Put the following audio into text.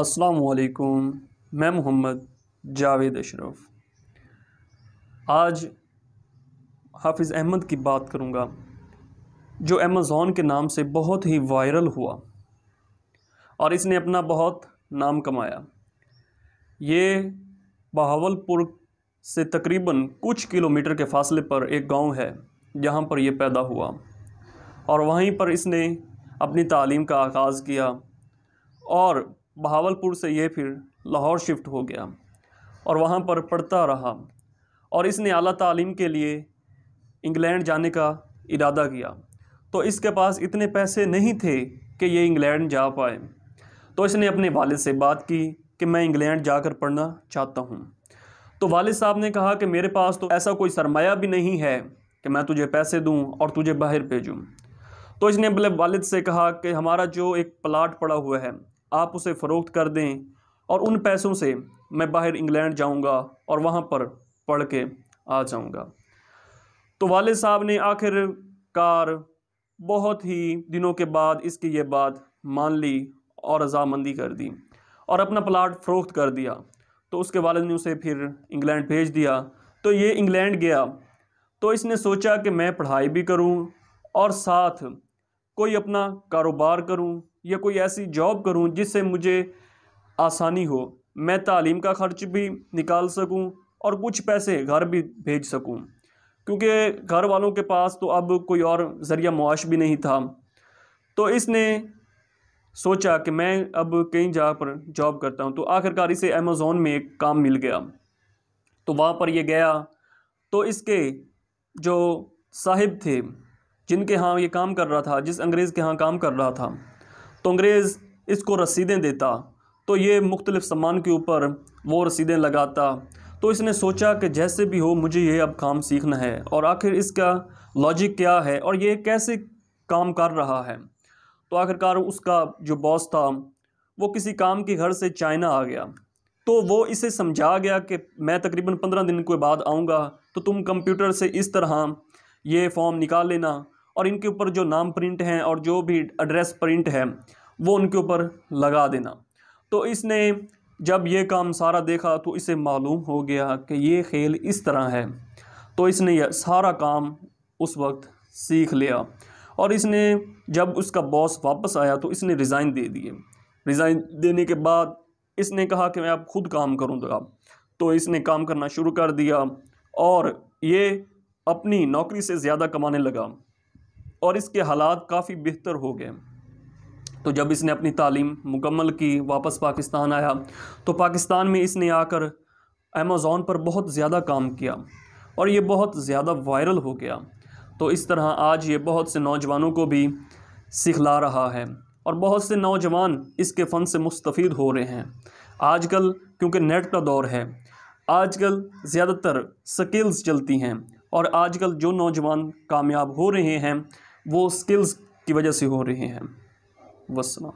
असलकुम मैं मोहम्मद जावेद अशरफ आज हाफिज़ अहमद की बात करूँगा जो अमेज़ोन के नाम से बहुत ही वायरल हुआ और इसने अपना बहुत नाम कमाया ये बहावलपुर से तकरीबन कुछ किलोमीटर के फासले पर एक गांव है जहाँ पर यह पैदा हुआ और वहीं पर इसने अपनी तालीम का आगाज़ किया और बहावलपुर से ये फिर लाहौर शिफ्ट हो गया और वहाँ पर पढ़ता रहा और इसने अली तालीम के लिए इंग्लैंड जाने का इरादा किया तो इसके पास इतने पैसे नहीं थे कि ये इंग्लैंड जा पाए तो इसने अपने वालिद से बात की कि मैं इंग्लैंड जाकर पढ़ना चाहता हूँ तो वालद साहब ने कहा कि मेरे पास तो ऐसा कोई सरमाया भी नहीं है कि मैं तुझे पैसे दूँ और तुझे बाहर भेजूँ तो इसने अपने वालिद से कहा कि हमारा जो एक प्लाट पड़ा हुआ है आप उसे फ़रोख्त कर दें और उन पैसों से मैं बाहर इंग्लैंड जाऊंगा और वहाँ पर पढ़ के आ जाऊंगा तो वाले साहब ने आखिरकार बहुत ही दिनों के बाद इसकी ये बात मान ली और रजामंदी कर दी और अपना प्लाट फ़रोख्त कर दिया तो उसके वालद ने उसे फिर इंग्लैंड भेज दिया तो ये इंग्लैंड गया तो इसने सोचा कि मैं पढ़ाई भी करूँ और साथ कोई अपना कारोबार करूं या कोई ऐसी जॉब करूं जिससे मुझे आसानी हो मैं तालीम का ख़र्च भी निकाल सकूं और कुछ पैसे घर भी भेज सकूं क्योंकि घर वालों के पास तो अब कोई और ज़रिया मुआश भी नहीं था तो इसने सोचा कि मैं अब कहीं जगह पर जॉब करता हूँ तो आखिरकार इसे अमेज़ोन में एक काम मिल गया तो वहाँ पर ये गया तो इसके जो साहिब थे जिनके यहाँ ये काम कर रहा था जिस अंग्रेज़ के यहाँ काम कर रहा था तो अंग्रेज़ इसको रसीदें देता तो ये मुख्तलिफ़ सामान के ऊपर वो रसीदें लगाता तो इसने सोचा कि जैसे भी हो मुझे ये अब काम सीखना है और आखिर इसका लॉजिक क्या है और ये कैसे काम कर रहा है तो आखिरकार उसका जो बॉस था वो किसी काम के घर से चाइना आ गया तो वो इसे समझा गया कि मैं तकरीबन पंद्रह दिन के बाद आऊँगा तो तुम कंप्यूटर से इस तरह ये फॉर्म निकाल लेना और इनके ऊपर जो नाम प्रिंट हैं और जो भी एड्रेस प्रिंट है वो उनके ऊपर लगा देना तो इसने जब ये काम सारा देखा तो इसे मालूम हो गया कि ये खेल इस तरह है तो इसने यह सारा काम उस वक्त सीख लिया और इसने जब उसका बॉस वापस आया तो इसने रिज़ाइन दे दिए रिज़ाइन देने के बाद इसने कहा कि मैं अब खुद काम करूँगा तो इसने काम करना शुरू कर दिया और ये अपनी नौकरी से ज़्यादा कमाने लगा और इसके हालात काफ़ी बेहतर हो गए तो जब इसने अपनी तालीम मुकम्मल की वापस पाकिस्तान आया तो पाकिस्तान में इसने आकर अमेज़ोन पर बहुत ज़्यादा काम किया और ये बहुत ज़्यादा वायरल हो गया तो इस तरह आज ये बहुत से नौजवानों को भी सिखला रहा है और बहुत से नौजवान इसके फ़न से मुस्तफ़ हो रहे हैं आजकल क्योंकि नेट का दौर है आजकल ज़्यादातर स्किल्स चलती हैं और आजकल जो नौजवान कामयाब हो रहे हैं वो स्किल्स की वजह से हो रहे हैं वसलम